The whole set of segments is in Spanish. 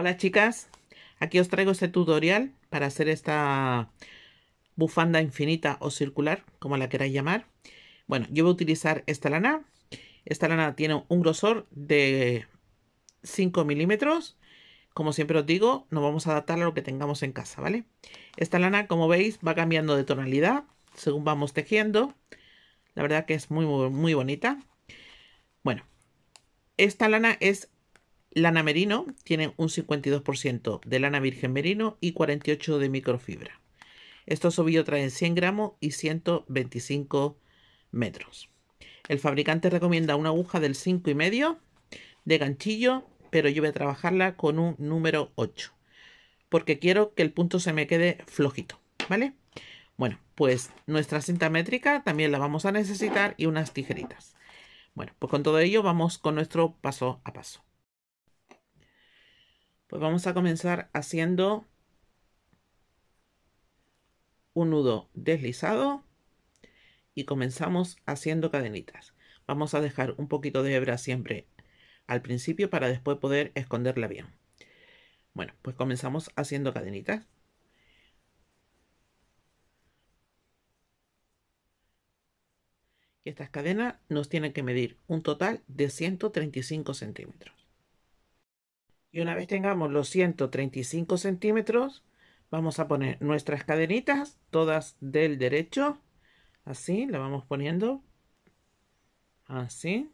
Hola chicas, aquí os traigo este tutorial para hacer esta bufanda infinita o circular, como la queráis llamar. Bueno, yo voy a utilizar esta lana. Esta lana tiene un grosor de 5 milímetros. Como siempre os digo, nos vamos a adaptar a lo que tengamos en casa, ¿vale? Esta lana, como veis, va cambiando de tonalidad según vamos tejiendo. La verdad que es muy, muy, muy bonita. Bueno, esta lana es Lana merino tienen un 52% de lana virgen merino y 48% de microfibra. Estos ovillos traen 100 gramos y 125 metros. El fabricante recomienda una aguja del 5,5 de ganchillo, pero yo voy a trabajarla con un número 8 porque quiero que el punto se me quede flojito, ¿vale? Bueno, pues nuestra cinta métrica también la vamos a necesitar y unas tijeritas. Bueno, pues con todo ello vamos con nuestro paso a paso. Pues vamos a comenzar haciendo un nudo deslizado y comenzamos haciendo cadenitas. Vamos a dejar un poquito de hebra siempre al principio para después poder esconderla bien. Bueno, pues comenzamos haciendo cadenitas. Y estas cadenas nos tienen que medir un total de 135 centímetros. Y una vez tengamos los 135 centímetros, vamos a poner nuestras cadenitas, todas del derecho. Así, la vamos poniendo. Así.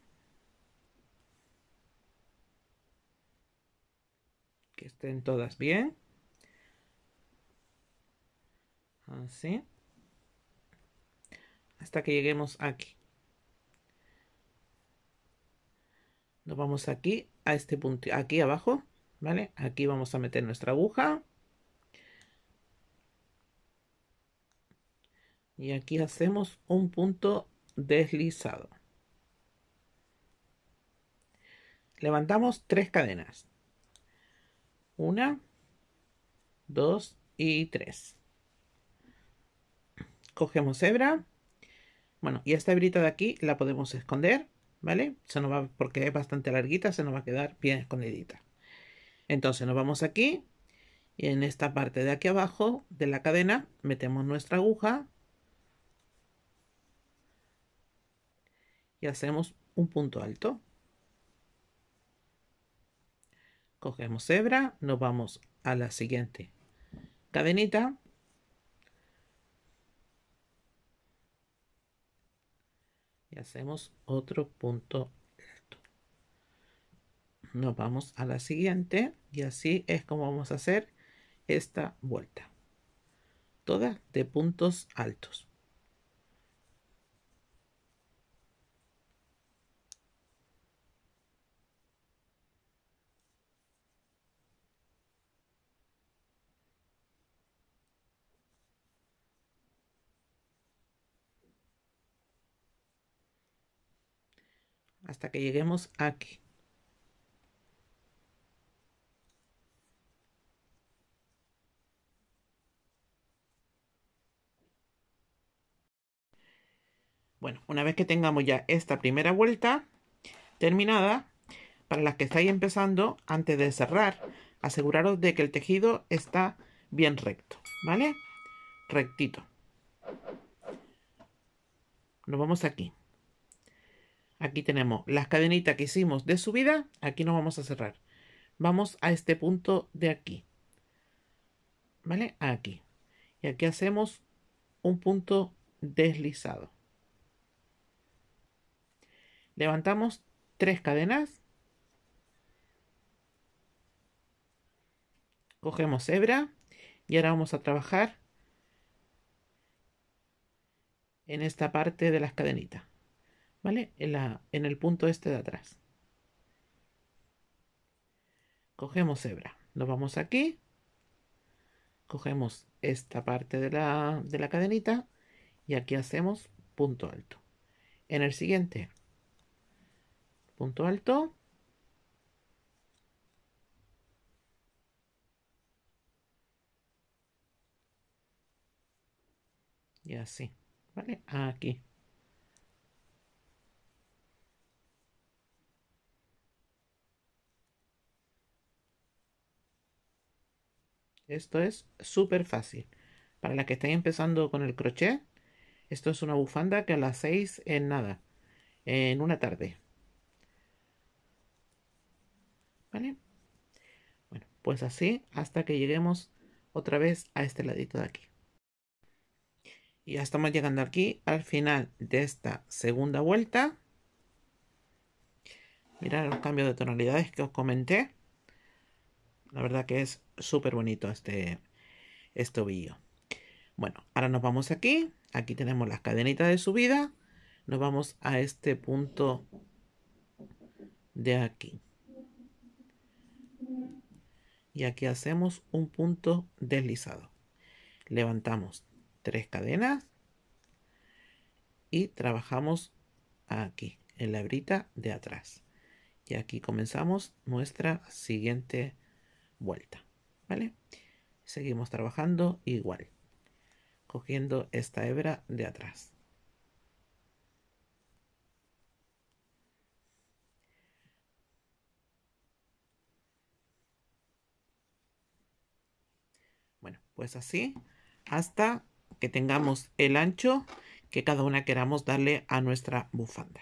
Que estén todas bien. Así. Hasta que lleguemos aquí. Nos vamos aquí a este punto, aquí abajo, ¿vale? Aquí vamos a meter nuestra aguja. Y aquí hacemos un punto deslizado. Levantamos tres cadenas. Una, dos y tres. Cogemos hebra. Bueno, y esta hebrita de aquí la podemos esconder ¿vale? Se nos va, porque es bastante larguita, se nos va a quedar bien escondidita. Entonces nos vamos aquí y en esta parte de aquí abajo de la cadena metemos nuestra aguja y hacemos un punto alto. Cogemos hebra, nos vamos a la siguiente cadenita hacemos otro punto alto. Nos vamos a la siguiente y así es como vamos a hacer esta vuelta. Todas de puntos altos. hasta que lleguemos aquí. Bueno, una vez que tengamos ya esta primera vuelta terminada, para las que estáis empezando, antes de cerrar, aseguraros de que el tejido está bien recto, ¿vale? Rectito. Nos vamos aquí. Aquí tenemos las cadenitas que hicimos de subida. Aquí nos vamos a cerrar. Vamos a este punto de aquí. ¿Vale? Aquí. Y aquí hacemos un punto deslizado. Levantamos tres cadenas. Cogemos hebra. Y ahora vamos a trabajar en esta parte de las cadenitas. ¿Vale? En, la, en el punto este de atrás. Cogemos hebra. Nos vamos aquí. Cogemos esta parte de la, de la cadenita. Y aquí hacemos punto alto. En el siguiente. Punto alto. Y así. ¿Vale? Aquí. Esto es súper fácil. Para las que estáis empezando con el crochet, esto es una bufanda que la hacéis en nada, en una tarde. ¿Vale? Bueno, pues así hasta que lleguemos otra vez a este ladito de aquí. Y ya estamos llegando aquí al final de esta segunda vuelta. Mirad los cambios de tonalidades que os comenté. La verdad que es súper bonito este, este Bueno, ahora nos vamos aquí. Aquí tenemos las cadenitas de subida. Nos vamos a este punto de aquí. Y aquí hacemos un punto deslizado. Levantamos tres cadenas y trabajamos aquí en la brita de atrás. Y aquí comenzamos nuestra siguiente vuelta. ¿Vale? Seguimos trabajando igual. Cogiendo esta hebra de atrás. Bueno, pues así hasta que tengamos el ancho que cada una queramos darle a nuestra bufanda.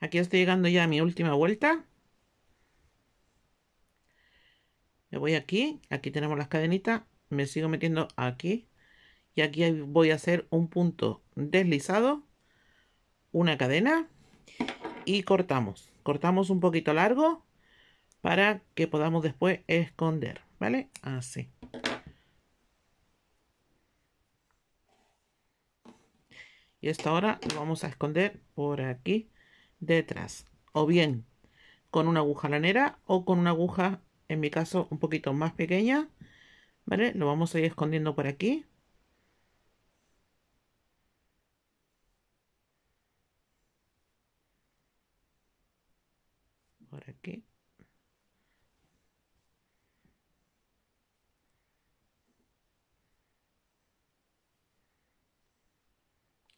Aquí estoy llegando ya a mi última vuelta. Me voy aquí, aquí tenemos las cadenitas, me sigo metiendo aquí y aquí voy a hacer un punto deslizado, una cadena y cortamos. Cortamos un poquito largo para que podamos después esconder, ¿vale? Así. Y esto ahora lo vamos a esconder por aquí detrás. O bien con una aguja lanera o con una aguja en mi caso un poquito más pequeña, ¿vale? Lo vamos a ir escondiendo por aquí. Por aquí.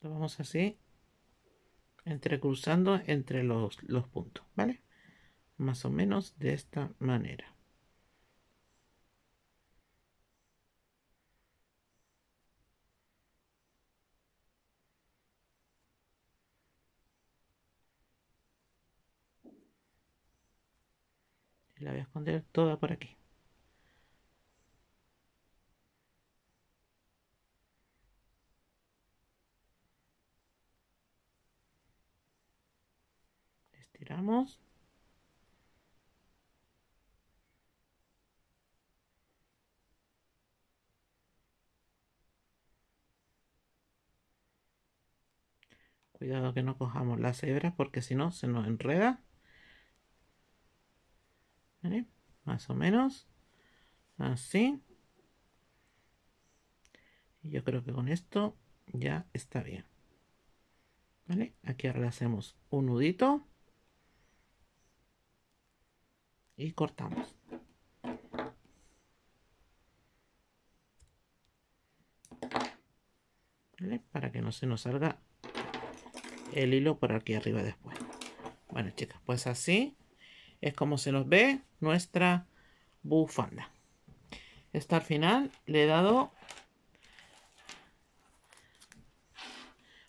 Lo vamos así, entrecruzando entre los, los puntos, ¿vale? Más o menos de esta manera. la voy a esconder toda por aquí estiramos Cuidado que no cojamos las hebras porque si no se nos enreda. ¿eh? Más o menos. Así. Y yo creo que con esto ya está bien. ¿Vale? Aquí ahora hacemos un nudito. Y cortamos. Para que no se nos salga el hilo por aquí arriba después. Bueno, chicas, pues así es como se nos ve nuestra bufanda. Esta al final le he dado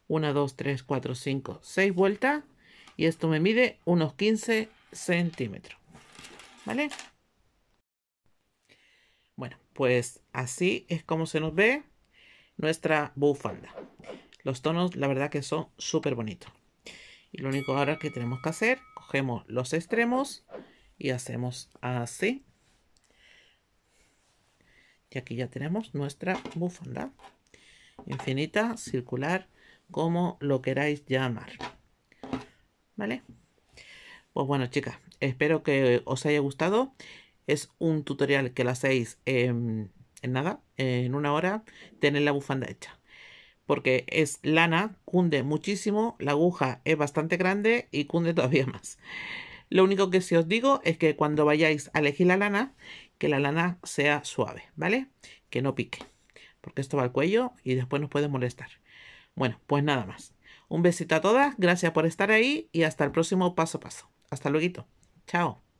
1, 2, 3, 4, 5, 6 vueltas. Y esto me mide unos 15 centímetros. ¿Vale? Bueno, pues así es como se nos ve nuestra bufanda. Los tonos, la verdad que son súper bonitos. Y lo único ahora que tenemos que hacer cogemos los extremos y hacemos así. Y aquí ya tenemos nuestra bufanda infinita, circular, como lo queráis llamar. ¿Vale? Pues bueno, chicas, espero que os haya gustado. Es un tutorial que lo hacéis en, en nada, en una hora, tener la bufanda hecha porque es lana, cunde muchísimo, la aguja es bastante grande y cunde todavía más. Lo único que sí os digo es que cuando vayáis a elegir la lana, que la lana sea suave, ¿vale? Que no pique, porque esto va al cuello y después nos puede molestar. Bueno, pues nada más. Un besito a todas, gracias por estar ahí y hasta el próximo paso a paso. Hasta luego. Chao.